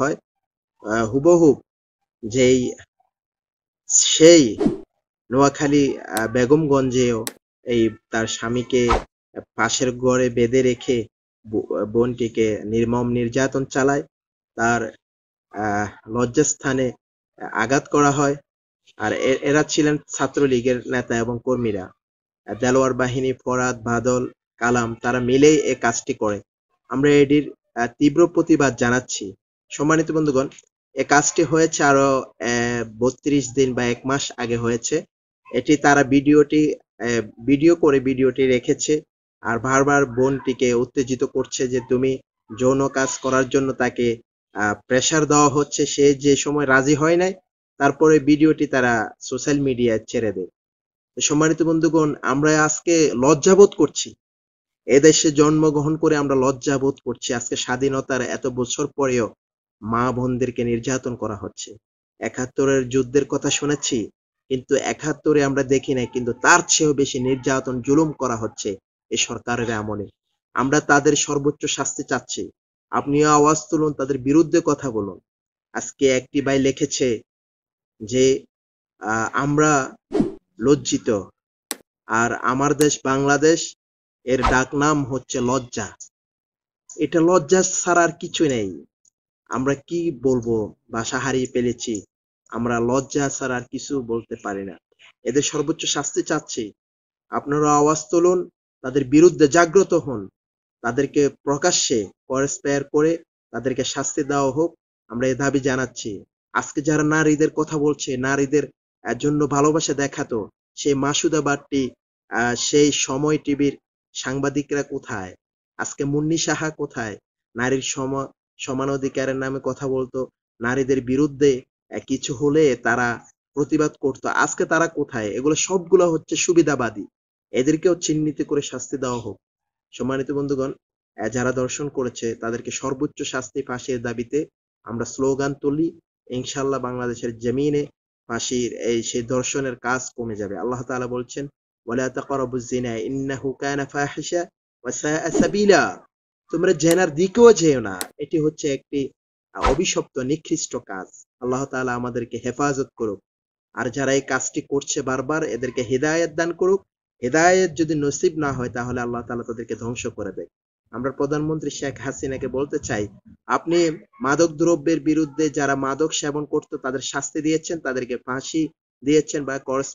হয় হুবহু যেই সেই নোয়াখালী বেগমগঞ্জেও এই তার স্বামীকে পাশের ঘরে বেঁধে রেখে বোনটিকে নির্মম নির্যাতন চালায় তার লজ্জাস্থানে আঘাত করা হয় আর এরা ছিলেন ছাত্রলীগের নেতা এবং কর্মীরা দেলোয়ার বাহিনী ফরাদ বাদল কালাম তারা মিলেই এ কাজটি করে আমরা এটির তীব্র প্রতিবাদ জানাচ্ছি সম্মানিত বন্ধুগণ এ কাজটি হয়েছে আরো বত্রিশ দিন বা এক মাস আগে হয়েছে এটি তারা ভিডিওটি ভিডিও করে ভিডিওটি রেখেছে আর বারবার বোনটিকে উত্তেজিত করছে যে তুমি যৌন কাজ করার জন্য তাকে প্রেশার দেওয়া হচ্ছে সে যে সময় রাজি হয় নাই তারপরে ভিডিওটি তারা সোশ্যাল মিডিয়ায় ছেড়ে দেয় সম্মানিত বন্ধুগণ আমরা আজকে লজ্জাবোধ করছি এদেশে জন্মগ্রহণ করে আমরা লজ্জাবোধ করছি আজকে স্বাধীনতার এত বছর পরেও মা বোনদেরকে নির্যাতন করা হচ্ছে একাত্তরের যুদ্ধের কথা শুনেছি কিন্তু একাত্তরে আমরা দেখি নাই কিন্তু তার চেয়েও বেশি নির্যাতন জুলুম করা হচ্ছে এই সরকারের আমলে আমরা তাদের সর্বোচ্চ শাস্তি চাচ্ছি আপনিও আওয়াজ তুলুন তাদের বিরুদ্ধে কথা বলুন আজকে একটি ভাই লিখেছে যে আমরা লজ্জিত আর আমার দেশ বাংলাদেশ এর ডাক নাম হচ্ছে লজ্জা এটা লজ্জা ছাড়া আর কিছু নেই আমরা কি বলবো ভাষা হারিয়ে ফেলেছি আমরা লজ্জা ছাড়া আর কিছু বলতে পারি না এদের সর্বোচ্চ শাস্তি চাচ্ছি আপনারা আওয়াজ তুলুন তাদের বিরুদ্ধে জাগ্রত হন তাদেরকে প্রকাশ্যে পরস্পেয়ার করে তাদেরকে শাস্তি দেওয়া হোক আমরা এ দাবি জানাচ্ছি আজকে যারা নারীদের কথা বলছে নারীদের জন্য ভালোবাসা দেখাতো সেই মাসুদা আহ সেই সময় টিভির সাংবাদিকরা কোথায় আজকে মুন্নি সাহা কোথায় নারীর সময় সমান অধিকারের নামে কথা বলতো নারীদের বিরুদ্ধে কিছু হলে তারা প্রতিবাদ করতো আজকে তারা কোথায় এগুলো সবগুলো হচ্ছে সুবিধাবাদী এদেরকেও চিহ্নিত করে শাস্তি দেওয়া হোক সম্মানিত বন্ধুগণ যারা দর্শন করেছে তাদেরকে সর্বোচ্চ শাস্তি ফাঁসির দাবিতে আমরা স্লোগান তুলি ইনশাল্লাহ বাংলাদেশের জমিনে ফাঁসির এই সেই দর্শনের কাজ কমে যাবে আল্লাহ তালা বলছেন বলে তাকরাবুজ জিনা ইন্নাহু কানা ফাহিশা ওয়া সাবিলা তোমরা জেনার দিকেও যেও না এটি হচ্ছে একটি অভিশপ্ত নিকৃষ্ট কাজ আল্লাহ তালা আমাদেরকে হেফাজত করুক আর যারা এই কাজটি করছে বারবার এদেরকে হৃদায়ত দান করুক হৃদায়ত যদি নসিব না হয় তাহলে আল্লাহ তালা তাদেরকে ধ্বংস করে দেয় আমরা প্রধানমন্ত্রী শেখ হাসিনাকে বলতে চাই আপনি মাদক দ্রব্যের বিরুদ্ধে যারা মাদক সেবন করত তাদের শাস্তি দিয়েছেন তাদেরকে ফাঁসি দিয়েছেন বা করস